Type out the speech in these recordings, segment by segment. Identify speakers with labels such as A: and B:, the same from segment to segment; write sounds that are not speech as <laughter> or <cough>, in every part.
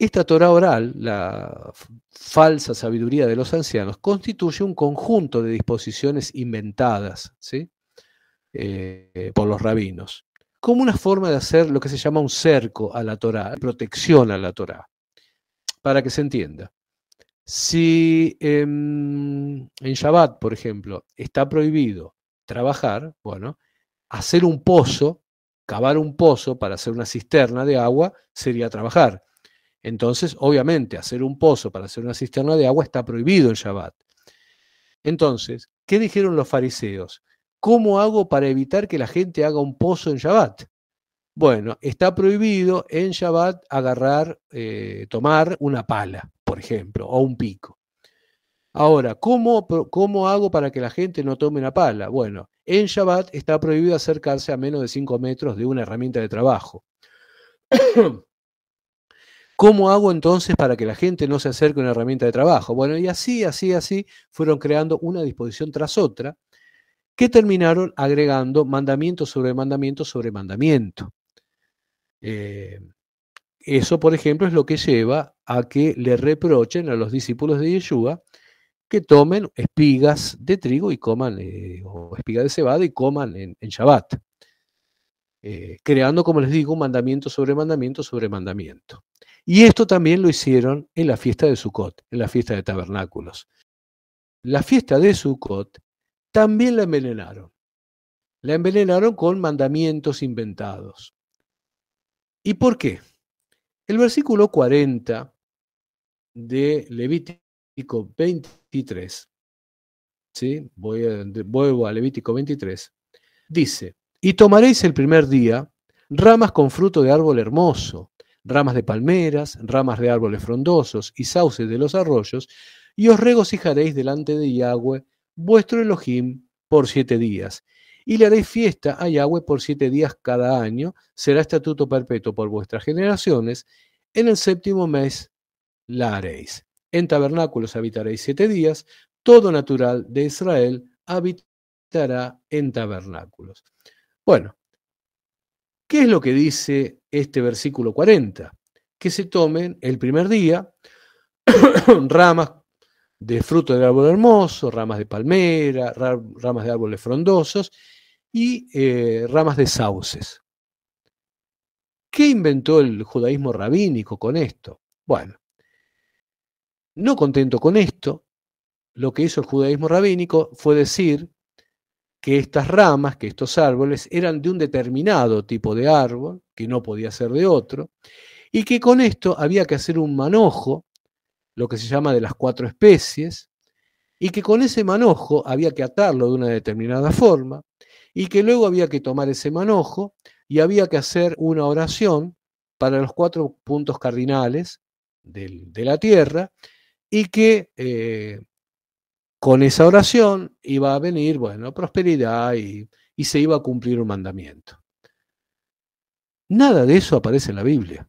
A: Esta Torah oral, la falsa sabiduría de los ancianos, constituye un conjunto de disposiciones inventadas ¿sí? Eh, por los rabinos, como una forma de hacer lo que se llama un cerco a la Torah, protección a la Torah, para que se entienda. Si em, en Shabbat, por ejemplo, está prohibido trabajar, bueno, hacer un pozo, cavar un pozo para hacer una cisterna de agua, sería trabajar entonces, obviamente, hacer un pozo para hacer una cisterna de agua está prohibido en Shabbat. Entonces, ¿qué dijeron los fariseos? ¿Cómo hago para evitar que la gente haga un pozo en Shabbat? Bueno, está prohibido en Shabbat agarrar, eh, tomar una pala, por ejemplo, o un pico. Ahora, ¿cómo, ¿cómo hago para que la gente no tome una pala? Bueno, en Shabbat está prohibido acercarse a menos de 5 metros de una herramienta de trabajo. ¿Cómo hago entonces para que la gente no se acerque a una herramienta de trabajo? Bueno, y así, así, así fueron creando una disposición tras otra que terminaron agregando mandamiento sobre mandamiento sobre mandamiento. Eh, eso, por ejemplo, es lo que lleva a que le reprochen a los discípulos de Yeshua que tomen espigas de trigo y coman, eh, o espigas de cebada y coman en, Shabbat, eh, creando, como les digo, un mandamiento sobre mandamiento sobre mandamiento. Y esto también lo hicieron en la fiesta de Sucot, en la fiesta de tabernáculos. La fiesta de Sucot también la envenenaron. La envenenaron con mandamientos inventados. ¿Y por qué? El versículo 40 de Levítico 23, ¿sí? vuelvo a Levítico 23, dice, y tomaréis el primer día ramas con fruto de árbol hermoso, ramas de palmeras, ramas de árboles frondosos y sauces de los arroyos, y os regocijaréis delante de Yahweh, vuestro Elohim, por siete días. Y le haréis fiesta a Yahweh por siete días cada año, será estatuto perpetuo por vuestras generaciones, en el séptimo mes la haréis. En tabernáculos habitaréis siete días, todo natural de Israel habitará en tabernáculos. Bueno, ¿Qué es lo que dice este versículo 40? Que se tomen el primer día <coughs> ramas de fruto del árbol hermoso, ramas de palmera, ramas de árboles frondosos y eh, ramas de sauces. ¿Qué inventó el judaísmo rabínico con esto? Bueno, no contento con esto, lo que hizo el judaísmo rabínico fue decir que estas ramas, que estos árboles, eran de un determinado tipo de árbol, que no podía ser de otro, y que con esto había que hacer un manojo, lo que se llama de las cuatro especies, y que con ese manojo había que atarlo de una determinada forma, y que luego había que tomar ese manojo y había que hacer una oración para los cuatro puntos cardinales de la Tierra, y que eh, con esa oración iba a venir, bueno, prosperidad y, se iba a cumplir un mandamiento. Nada de eso aparece en la Biblia.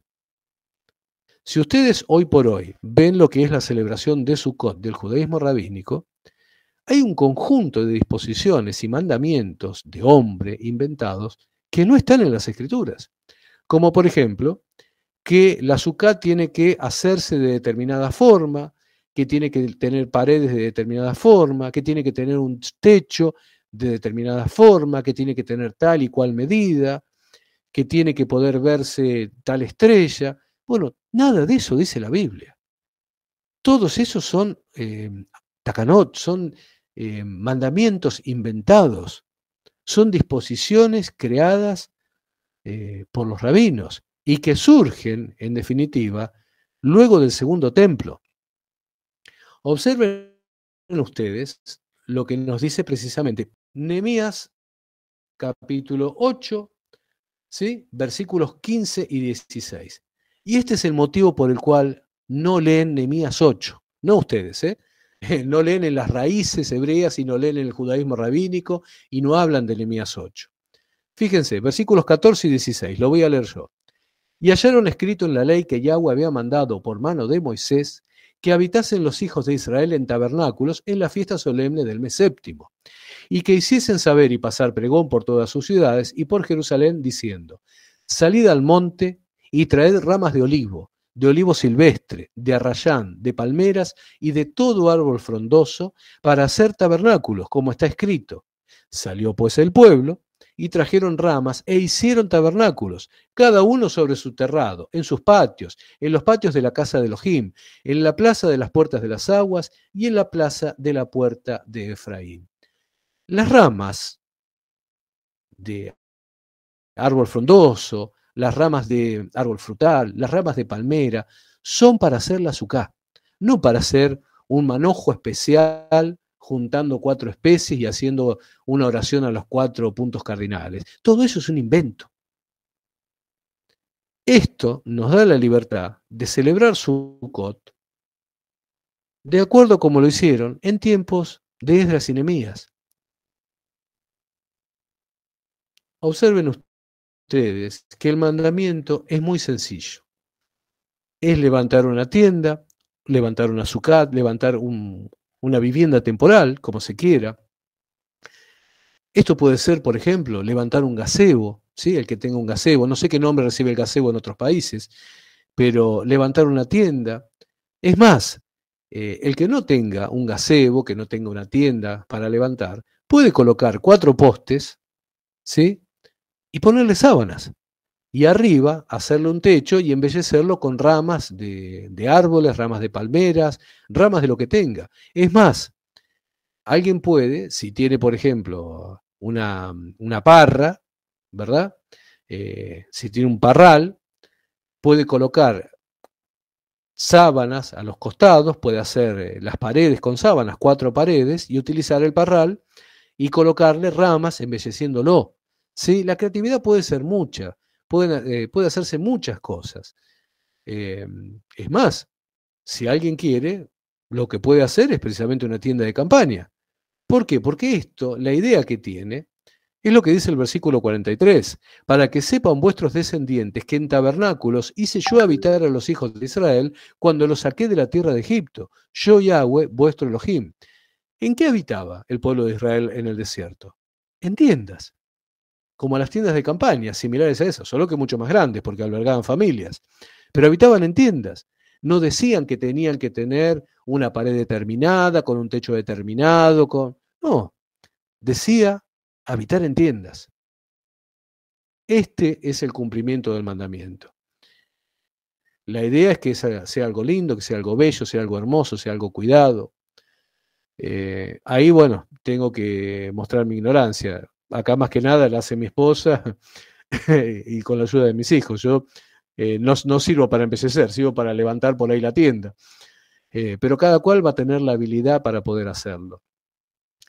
A: Si ustedes hoy por hoy ven lo que es la celebración de Sukkot del judaísmo rabínico, hay un conjunto de disposiciones y mandamientos de hombre inventados que no están en las escrituras. Como por ejemplo, que la Sukkot tiene que hacerse de determinada forma, que tiene que tener paredes de determinada forma, que tiene que tener un techo de determinada forma, que tiene que tener tal y cual medida, que tiene que poder verse tal estrella. Bueno, nada de eso dice la Biblia. Todos esos son eh, takanot, son em, mandamientos inventados, son disposiciones creadas eh, por los rabinos y que surgen, en definitiva, luego del segundo templo. Observen ustedes lo que nos dice precisamente Nehemías capítulo 8, ¿sí? versículos 15 y 16. Y este es el motivo por el cual no leen Nehemías 8, no ustedes, ¿eh? <laughs> no leen en las raíces hebreas y no leen en el judaísmo rabínico y no hablan de Nehemías 8. Fíjense, versículos 14 y 16, lo voy a leer yo. Y hallaron escrito en la ley que Yahweh había mandado por mano de Moisés que habitasen los hijos de Israel en tabernáculos en la fiesta solemne del mes séptimo, y que hiciesen saber y pasar pregón por todas sus ciudades y por Jerusalén, diciendo, Salid al monte y traed ramas de olivo, de olivo silvestre, de arrayán, de palmeras y de todo árbol frondoso, para hacer tabernáculos, como está escrito. Salió pues el pueblo, y trajeron ramas e hicieron tabernáculos, cada uno sobre su terrado, en sus patios, en los patios de la casa de Elohim, en la plaza de las puertas de las aguas y en la plaza de la puerta de Efraín. Las ramas de árbol frondoso, las ramas de árbol frutal, las ramas de palmera, son para hacer la azúcar, no para hacer un manojo especial juntando cuatro especies y haciendo una oración a los cuatro puntos cardinales. Todo eso es un invento. Esto nos da la libertad de celebrar su Sukkot de acuerdo como lo hicieron en tiempos de Esdras y Observen ustedes que el mandamiento es muy sencillo. Es levantar una tienda, levantar una sucat, levantar un, una vivienda temporal, como se quiera. Esto puede ser, por ejemplo, levantar un gazebo, ¿sí? el que tenga un gazebo, no sé qué nombre recibe el gazebo en otros países, pero levantar una tienda. Es más, eh, el que no tenga un gazebo, que no tenga una tienda para levantar, puede colocar cuatro postes ¿sí? y ponerle sábanas y arriba hacerle un techo y embellecerlo con ramas de, árboles, ramas de palmeras, ramas de lo que tenga. Es más, alguien puede, si tiene, por ejemplo, una, una parra, ¿verdad? Eh, si tiene un parral, puede colocar sábanas a los costados, puede hacer eh, las paredes con sábanas, cuatro paredes, y utilizar el parral y colocarle ramas embelleciéndolo. ¿Sí? La creatividad puede ser mucha pueden, eh, puede hacerse muchas cosas. Em, es más, si alguien quiere, lo que puede hacer es precisamente una tienda de campaña. ¿Por qué? Porque esto, la idea que tiene, es lo que dice el versículo 43, para que sepan vuestros descendientes que en tabernáculos hice yo habitar a los hijos de Israel cuando los saqué de la tierra de Egipto, yo Yahweh, vuestro Elohim. ¿En qué habitaba el pueblo de Israel en el desierto? Entiendas como a las tiendas de campaña, similares a esas, solo que mucho más grandes, porque albergaban familias, pero habitaban en tiendas. No decían que tenían que tener una pared determinada, con un techo determinado, con... No, decía habitar en tiendas. Este es el cumplimiento del mandamiento. La idea es que sea algo lindo, que sea algo bello, sea algo hermoso, sea algo cuidado. Eh, ahí, bueno, tengo que mostrar mi ignorancia acá más que nada la hace mi esposa <laughs> y con la ayuda de mis hijos. Yo eh, no, sirvo para ser sirvo para levantar por ahí la tienda. Eh, pero cada cual va a tener la habilidad para poder hacerlo.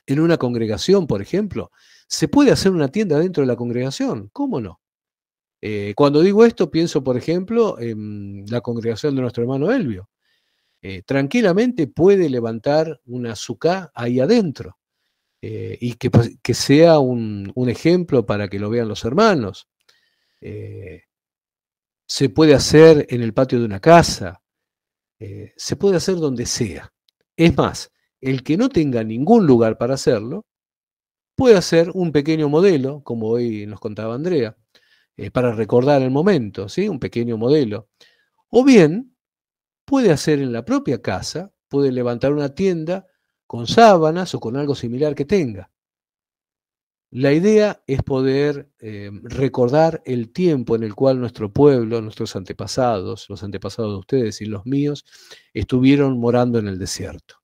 A: En una congregación, por ejemplo, se puede hacer una tienda dentro de la congregación, ¿cómo no? Eh, cuando digo esto, pienso, por ejemplo, en la congregación de nuestro hermano Elvio. tranquilamente puede levantar una azúcar ahí adentro. Eh, y que, pues, sea un, ejemplo para que lo vean los hermanos. Eh, se puede hacer en el patio de una casa, eh, se puede hacer donde sea. Es más, el que no tenga ningún lugar para hacerlo, puede hacer un pequeño modelo, como hoy nos contaba Andrea, para recordar el momento, ¿sí? un pequeño modelo. O bien, puede hacer en la propia casa, puede levantar una tienda, con sábanas o con algo similar que tenga. La idea es poder eh, recordar el tiempo en el cual nuestro pueblo, nuestros antepasados, los antepasados de ustedes y los míos, estuvieron morando en el desierto.